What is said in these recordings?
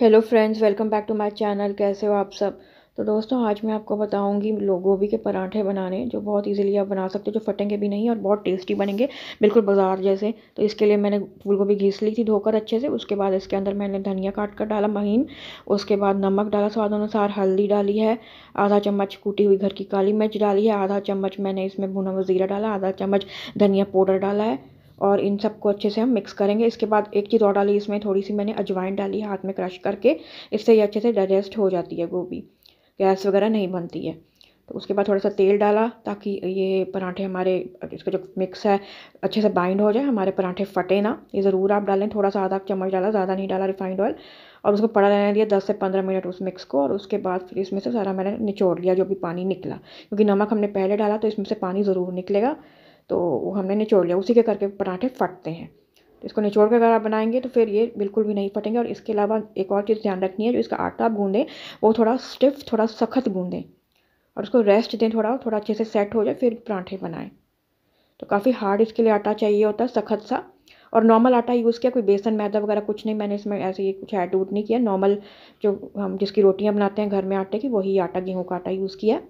hello friends welcome back to my channel कैसे हो आप सब तो दोस्तों आज मैं आपको बताऊंगी गोभी के पराठे बनाने जो बहुत इजीली आप बना सकते हो जो फटेंगे भी नहीं और बहुत टेस्टी बनेंगे बिल्कुल बाजार जैसे तो इसके लिए मैंने फूल गोभी घीस ली थी धोकर अच्छे से उसके बाद इसके अंदर मैंने धनिया काट कर डाला महीन उसके बाद नमक डाला स्वाद अनुसार हल्दी डाली है आधा चम्मच कूटी हुई घर की काली मिर्च डाली है आधा चम्मच मैंने इसमें भुना वजीरा डाला आधा चम्मच धनिया पाउडर डाला है और इन सबको अच्छे से हम मिक्स करेंगे इसके बाद एक चीज़ और डाली इसमें थोड़ी सी मैंने अजवाइन डाली हाथ में क्रश करके इससे ये अच्छे से डाइजेस्ट हो जाती है गोभी गैस वगैरह नहीं बनती है तो उसके बाद थोड़ा सा तेल डाला ताकि ये पराठे हमारे इसका जो मिक्स है अच्छे से बाइंड हो जाए हमारे पराठे फटे ना ये ज़रूर आप डालें थोड़ा सा आधा चम्मच डाला ज़्यादा नहीं डाला रिफाइंड ऑयल और उसको पड़ा रहने दिया दस से पंद्रह मिनट उस मिक्स को और उसके बाद फिर इसमें से सारा मैंने निचोड़ लिया जो भी पानी निकला क्योंकि नमक हमने पहले डाला तो इसमें से पानी ज़रूर निकलेगा तो वो हमने निचोड़ लिया उसी के करके पराठे फटते हैं तो इसको निचोड़ कर अगर आप बनाएंगे तो फिर ये बिल्कुल भी नहीं फटेंगे और इसके अलावा एक और चीज़ ध्यान रखनी है जो इसका आटा आप गूँधें वो थोड़ा स्टिफ थोड़ा सख्त गूँधें और उसको रेस्ट दें थोड़ा थोड़ा अच्छे से सेट हो जाए फिर पराठे बनाएं तो काफ़ी हार्ड इसके लिए आटा चाहिए होता है सख्त सा और नॉर्मल आटा यूज़ किया कोई बेसन मैदा वगैरह कुछ नहीं मैंने इसमें ऐसे ये कुछ ऐड वूड नहीं किया नॉर्मल जो हम जिसकी रोटियाँ बनाते हैं घर में आटे की वही आटा गेहूँ का आटा यूज़ किया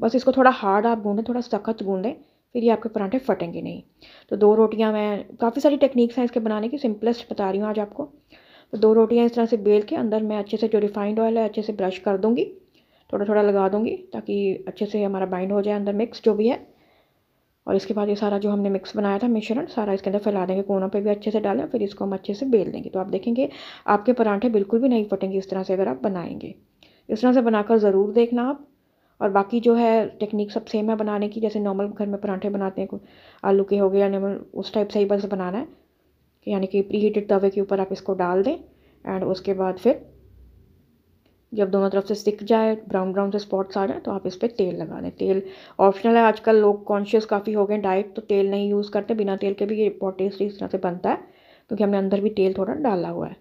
बस इसको थोड़ा हार्ड आप गूँधें थोड़ा सख्त गूँधें फिर ये आपके पराठे फटेंगे नहीं तो दो रोटियां मैं काफ़ी सारी टेक्निक्स हैं इसके बनाने की सिंपलेस्ट बता रही हूँ आज आपको तो दो रोटियां इस तरह से बेल के अंदर मैं अच्छे से जो रिफाइंड ऑयल है अच्छे से ब्रश कर दूँगी थोड़ा थोड़ा लगा दूँगी ताकि अच्छे से हमारा बाइंड हो जाए अंदर मिक्स जो भी है और इसके बाद ये सारा जो हमने मिक्स बनाया था मिश्रण सारा इसके अंदर फैला देंगे कोनों पे भी अच्छे से डालें फिर इसको हम अच्छे से बेल देंगे तो आप देखेंगे आपके पराठे बिल्कुल भी नहीं फटेंगे इस तरह से अगर आप बनाएंगे इस तरह से बनाकर ज़रूर देखना आप और बाकी जो है टेक्निक सब सेम है बनाने की जैसे नॉर्मल घर में पराठे बनाते हैं आलू के हो गए या नॉर्मल उस टाइप से ही बस बनाना है यानी कि प्री हीटेड तवे के ऊपर आप इसको डाल दें एंड उसके बाद फिर जब दोनों तरफ से सिक जाए ब्राउन ब्राउन से स्पॉट्स आ जाए तो आप इस पर तेल लगा दें तेल ऑप्शनल है आजकल लोग कॉन्शियस काफ़ी हो गए डाइट तो तेल नहीं यूज़ करते बिना तेल के भी ये बहुत टेस्टी इस तरह से बनता है क्योंकि हमने अंदर भी तेल थोड़ा डाला हुआ है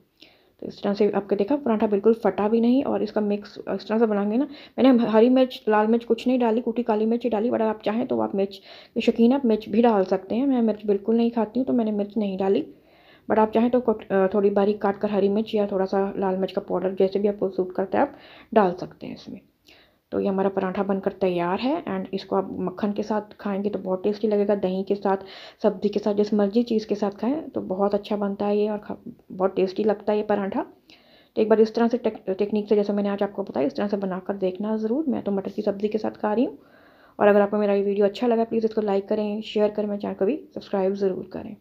तो इस तरह से आपके देखा पराठा बिल्कुल फटा भी नहीं और इसका मिक्स इस तरह से बनाएंगे ना मैंने हरी मिर्च लाल मिर्च कुछ नहीं डाली कूटी काली मिर्च डाली बड़ा आप चाहें तो आप मिर्च के शौकीन आप मिर्च भी डाल सकते हैं मैं मिर्च बिल्कुल नहीं खाती हूँ तो मैंने मिर्च नहीं डाली बट आप चाहें तो थोड़ी बारीक काट कर हरी मिर्च या थोड़ा सा लाल मिर्च का पाउडर जैसे भी आपको सूट करता है आप डाल सकते हैं इसमें तो ये हमारा पराठा बनकर तैयार है एंड इसको आप मक्खन के साथ खाएंगे तो बहुत टेस्टी लगेगा दही के साथ सब्ज़ी के साथ जिस मर्जी चीज़ के साथ खाएं तो बहुत अच्छा बनता है ये और खा बहुत टेस्टी लगता है ये पराठा तो एक बार इस तरह से टेक, टेक्निक से जैसे मैंने आज आपको बताया इस तरह से बनाकर देखना ज़रूर मैं तो मटर की सब्ज़ी के साथ खा रही हूँ और अगर आपको मेरा ये वीडियो अच्छा लगा प्लीज़ इसको लाइक करें शेयर करें मैं चाहे को भी सब्सक्राइब ज़रूर करें